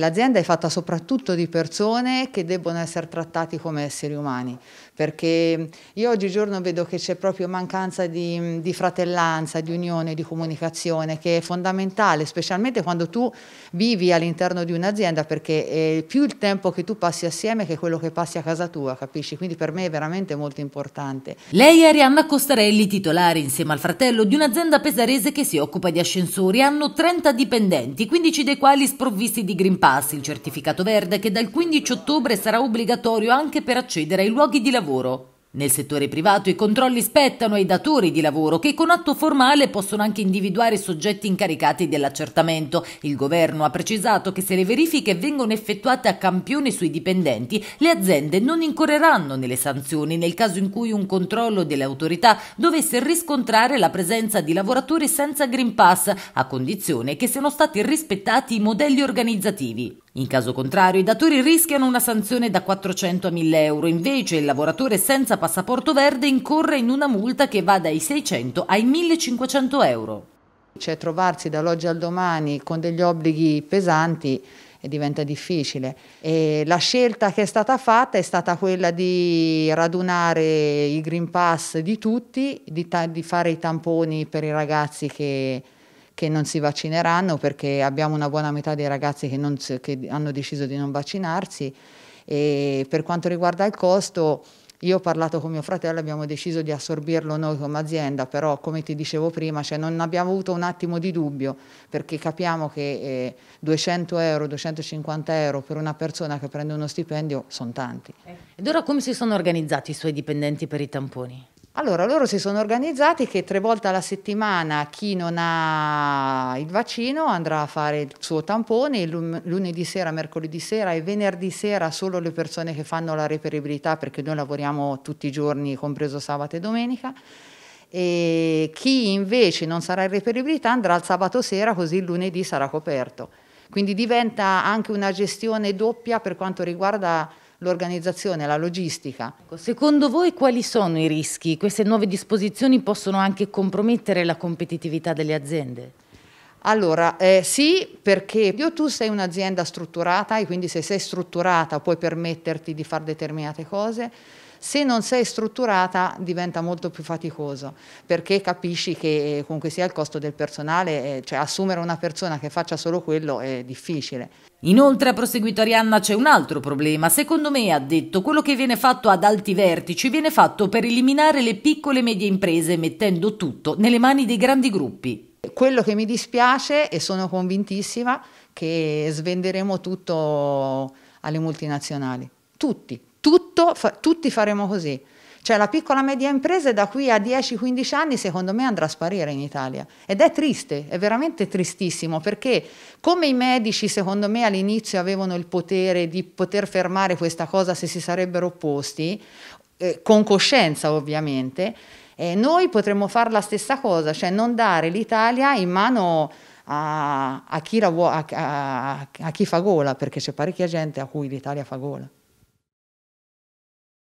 L'azienda è fatta soprattutto di persone che debbono essere trattati come esseri umani, perché io oggigiorno vedo che c'è proprio mancanza di, di, fratellanza, di unione, di comunicazione, che è fondamentale, specialmente quando tu vivi all'interno di un'azienda, perché è più il tempo che tu passi assieme che quello che passi a casa tua, capisci? Quindi per me è veramente molto importante. Lei è Arianna Costarelli, titolare insieme al fratello di un'azienda pesarese che si occupa di ascensori. Hanno 30 dipendenti, 15 dei quali sprovvisti di Green Pass Pass, il certificato verde che dal 15 ottobre sarà obbligatorio anche per accedere ai luoghi di lavoro. Nel settore privato i controlli spettano ai datori di lavoro che con atto formale possono anche individuare i soggetti incaricati dell'accertamento. Il governo ha precisato che se le verifiche vengono effettuate a campione sui dipendenti, le aziende non incorreranno nelle sanzioni nel caso in cui un controllo delle autorità dovesse riscontrare la presenza di lavoratori senza Green Pass, a condizione che siano stati rispettati i modelli organizzativi. In caso contrario, i datori rischiano una sanzione da 400 a 1000 euro, invece il lavoratore senza passaporto verde incorre in una multa che va dai 600 ai 1500 euro. Cioè trovarsi dall'oggi al domani con degli obblighi pesanti diventa difficile. E la scelta che è stata fatta è stata quella di radunare i Green Pass di tutti, di, di fare i tamponi per i ragazzi che che non si vaccineranno perché abbiamo una buona metà dei ragazzi che, non, che hanno deciso di non vaccinarsi e per quanto riguarda il costo io ho parlato con mio fratello, abbiamo deciso di assorbirlo noi come azienda, però come ti dicevo prima, cioè non abbiamo avuto un attimo di dubbio, perché capiamo che eh, 200 euro, 250 euro per una persona che prende uno stipendio sono tanti. Ed ora come si sono organizzati i suoi dipendenti per i tamponi? Allora, loro si sono organizzati che tre volte alla settimana chi non ha il vaccino andrà a fare il suo tampone lunedì sera, mercoledì sera e venerdì sera solo le persone che fanno la reperibilità perché noi lavoriamo tutti i giorni, compreso sabato e domenica. E chi invece non sarà in reperibilità andrà il sabato sera così il lunedì sarà coperto. Quindi diventa anche una gestione doppia per quanto riguarda l'organizzazione, la logistica. Secondo voi quali sono i rischi? Queste nuove disposizioni possono anche compromettere la competitività delle aziende? Allora, eh, sì, perché io tu sei un'azienda strutturata e quindi se sei strutturata puoi permetterti di fare determinate cose, se non sei strutturata diventa molto più faticoso perché capisci che eh, comunque sia il costo del personale, eh, cioè assumere una persona che faccia solo quello è difficile. Inoltre, ha proseguito Arianna, c'è un altro problema. Secondo me, ha detto, quello che viene fatto ad alti vertici viene fatto per eliminare le piccole e medie imprese mettendo tutto nelle mani dei grandi gruppi quello che mi dispiace, e sono convintissima, che svenderemo tutto alle multinazionali. Tutti, tutto, fa, tutti faremo così. Cioè la piccola e media impresa da qui a 10-15 anni secondo me andrà a sparire in Italia ed è triste, è veramente tristissimo perché come i medici secondo me all'inizio avevano il potere di poter fermare questa cosa se si sarebbero opposti, eh, con coscienza ovviamente, eh, noi potremmo fare la stessa cosa, cioè non dare l'Italia in mano a, a, chi, a, a chi fa gola, perché c'è parecchia gente a cui l'Italia fa gola.